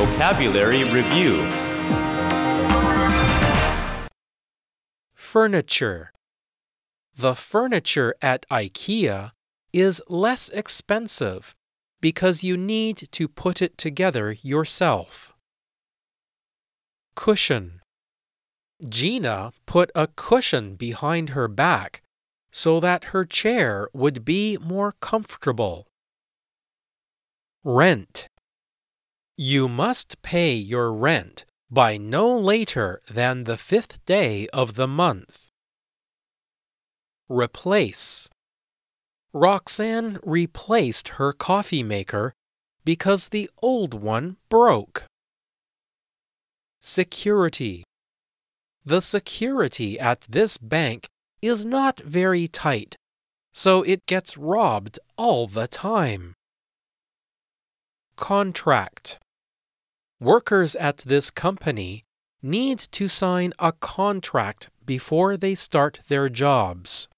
Vocabulary Review Furniture The furniture at IKEA is less expensive because you need to put it together yourself. Cushion Gina put a cushion behind her back so that her chair would be more comfortable. Rent you must pay your rent by no later than the fifth day of the month. Replace Roxanne replaced her coffee maker because the old one broke. Security The security at this bank is not very tight, so it gets robbed all the time contract. Workers at this company need to sign a contract before they start their jobs.